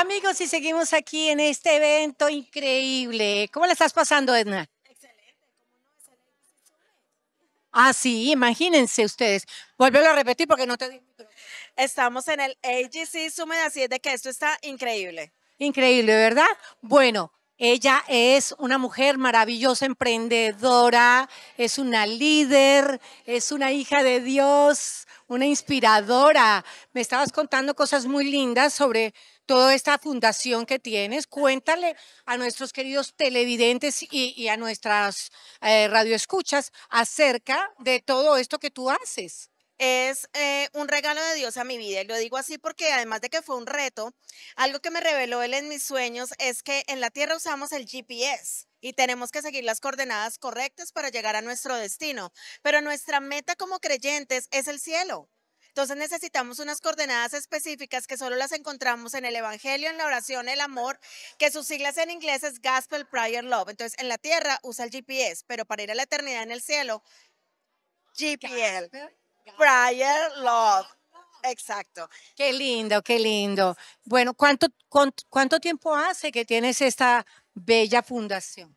Amigos, y seguimos aquí en este evento increíble. ¿Cómo le estás pasando, Edna? Excelente. Ah, sí, imagínense ustedes. Vuelvo a repetir porque no te Estamos en el AGC Summit, así es de que esto está increíble. Increíble, ¿verdad? Bueno, ella es una mujer maravillosa, emprendedora, es una líder, es una hija de Dios, una inspiradora. Me estabas contando cosas muy lindas sobre toda esta fundación que tienes. Cuéntale a nuestros queridos televidentes y, a nuestras eh, radioescuchas acerca de todo esto que tú haces es eh, un regalo de Dios a mi vida. Y lo digo así porque además de que fue un reto, algo que me reveló él en mis sueños es que en la Tierra usamos el GPS y tenemos que seguir las coordenadas correctas para llegar a nuestro destino. Pero nuestra meta como creyentes es el cielo. Entonces necesitamos unas coordenadas específicas que solo las encontramos en el Evangelio, en la oración, el amor, que sus siglas en inglés es Gospel, Prayer, Love. Entonces en la tierra usa el GPS, pero para ir a la eternidad en el cielo, GPL. Prior Love. Exacto. Qué lindo, qué lindo. Bueno, ¿cuánto, cuánto, tiempo hace que tienes esta bella fundación?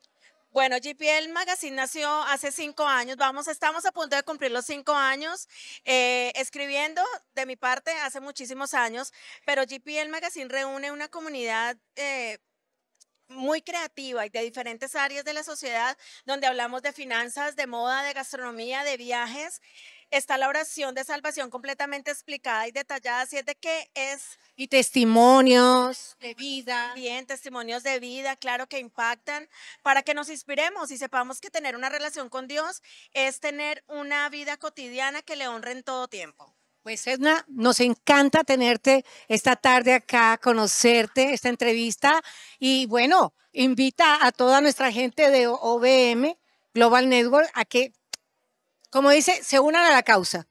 Bueno, GPL Magazine nació hace cinco años. Vamos, estamos a punto de cumplir los cinco años eh, escribiendo de mi parte hace muchísimos años, pero GPL Magazine reúne una comunidad eh, muy creativa y de diferentes áreas de la sociedad, donde hablamos de finanzas, de moda, de gastronomía, de viajes. Está la oración de salvación completamente explicada y detallada, si es de qué es... Y testimonios de vida. Bien, testimonios de vida, claro que impactan, para que nos inspiremos y sepamos que tener una relación con Dios es tener una vida cotidiana que le honre en todo tiempo. Pues Edna, nos encanta tenerte esta tarde acá, conocerte, esta entrevista. Y bueno, invita a toda nuestra gente de OBM, Global Network, a que, como dice, se unan a la causa.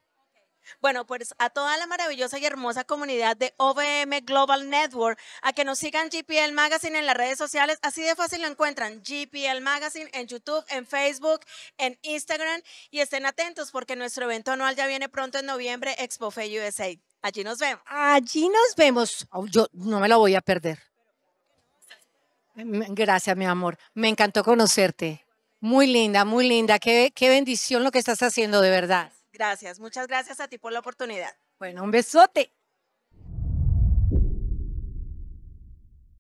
Bueno, pues a toda la maravillosa y hermosa comunidad de OBM Global Network, a que nos sigan GPL Magazine en las redes sociales, así de fácil lo encuentran, GPL Magazine en YouTube, en Facebook, en Instagram, y estén atentos porque nuestro evento anual ya viene pronto en noviembre, Expo ExpoFe USA. Allí nos vemos. Allí nos vemos. Oh, yo no me lo voy a perder. Mm, gracias, mi amor. Me encantó conocerte. Muy linda, muy linda. Qué, qué bendición lo que estás haciendo, de verdad. Gracias, muchas gracias a ti por la oportunidad. Bueno, un besote.